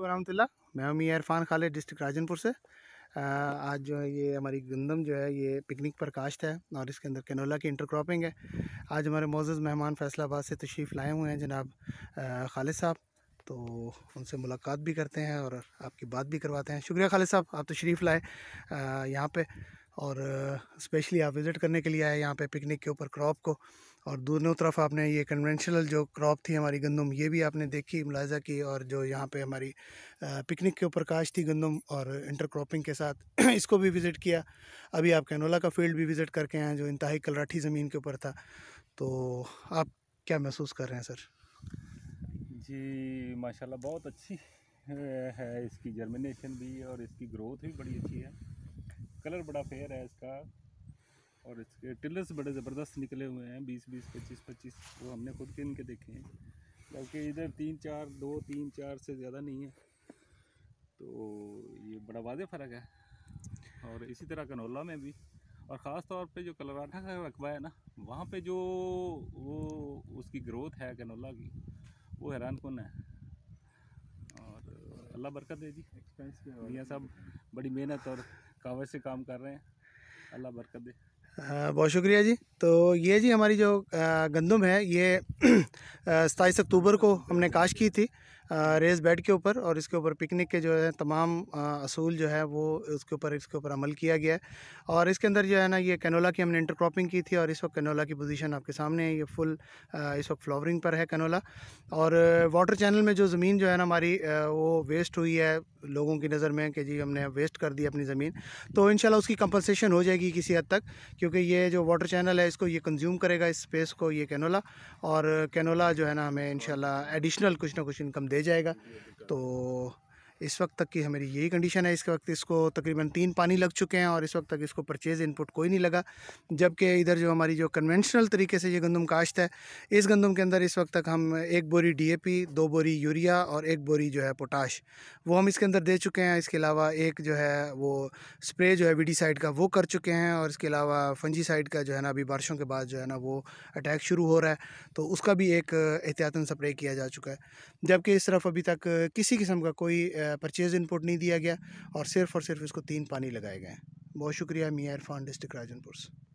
वरहमतुल्ला मैं हूँ मियाँ इरफान खाले डिस्ट्रिक्ट राजनपुर से आज जो है ये हमारी गंदम जो है ये पिकनिक पर काश्त है और इसके अंदर कैनोला की इंटरक्रॉपिंग है आज हमारे मोज़ मेहमान फैसलाबाद से तशरीफ़ लाए हुए हैं जनाब खालिद साहब तो उनसे मुलाकात भी करते हैं और आपकी बात भी करवाते हैं शुक्रिया खालिद साहब आप तशरीफ़ लाए यहाँ पर और स्पेशली आप विज़िट करने के लिए आए यहाँ पर पिकनिक के ऊपर क्रॉप को और दोनों तरफ आपने ये कन्वेंशनल जो क्रॉप थी हमारी गंदम ये भी आपने देखी मुलायजा की और जो यहाँ पे हमारी पिकनिक के ऊपर काश थी गंदम और इंटर क्रॉपिंग के साथ इसको भी विज़िट किया अभी आप कैनोला का फील्ड भी विज़िट करके आए जो इंतहाई कलराठी ज़मीन के ऊपर था तो आप क्या महसूस कर रहे हैं सर जी माशाल्लाह बहुत अच्छी है इसकी जर्मिनेशन भी और इसकी ग्रोथ भी बड़ी अच्छी है कलर बड़ा फेयर है इसका और इसके टिलर्स बड़े ज़बरदस्त निकले हुए हैं बीस बीस पच्चीस पच्चीस वो हमने खुद के देखे हैं जबकि इधर तीन चार दो तीन चार से ज़्यादा नहीं है तो ये बड़ा वाज फ़र्क है और इसी तरह कनोला में भी और ख़ास तौर पे जो कलराठा का रकबा है ना वहाँ पे जो वो उसकी ग्रोथ है कनोला की वो हैरान कन है और अल्लाह बरकत दे जी एक्सपेंस भैया साहब बड़ी मेहनत और कावर से काम कर रहे हैं अल्लाह बरकत दे हाँ, बहुत शुक्रिया जी तो ये जी हमारी जो गंदम है ये सताईस अक्टूबर को हमने काश की थी रेस बेड के ऊपर और इसके ऊपर पिकनिक के जो है तमाम असूल जो है वो उसके ऊपर इसके ऊपर अमल किया गया है और इसके अंदर जो है ना ये कैनोला की हमने इंटरक्रॉपिंग की थी और इस वक्त कैनोला की पोजीशन आपके सामने है ये फुल इस वक्त फ्लावरिंग पर है कैनोला और वाटर चैनल में जो ज़मीन जो है ना हमारी वो वेस्ट हुई है लोगों की नज़र में कि जी हमने वेस्ट कर दी अपनी ज़मीन तो इन उसकी कंपनसेशन हो जाएगी किसी हद तक क्योंकि ये जो वाटर चैनल है इसको ये कंज्यूम करेगा इस स्पेस को ये कैनोला और कैनोला जो है ना हमें इन एडिशनल कुछ ना कुछ इनकम दे जाएगा तो इस वक्त तक की हमारी यही कंडीशन है इस वक्त इसको तकरीबन तीन पानी लग चुके हैं और इस वक्त तक इसको परचेज़ इनपुट कोई नहीं लगा जबकि इधर जो हमारी जो कन्वेंशनल तरीके से ये गंदम काश्त है इस गंदम के अंदर इस वक्त तक हम एक बोरी डी दो बोरी यूरिया और एक बोरी जो है पोटाश वो हम इसके अंदर दे चुके हैं इसके अलावा एक जो है वो स्प्रे जो है वी का वो कर चुके हैं और इसके अलावा फंजी का जो है ना अभी बारिशों के बाद जो है ना वो अटैक शुरू हो रहा है तो उसका भी एक एहतियातन स्प्रे किया जा चुका है जबकि इस तरफ अभी तक किसी किस्म का कोई परचेज़ इनपुट नहीं दिया गया और सिर्फ़ और सिर्फ इसको तीन पानी लगाए गए हैं बहुत शुक्रिया मियाँ इरफान डिस्ट्रिक्ट राजनपुर से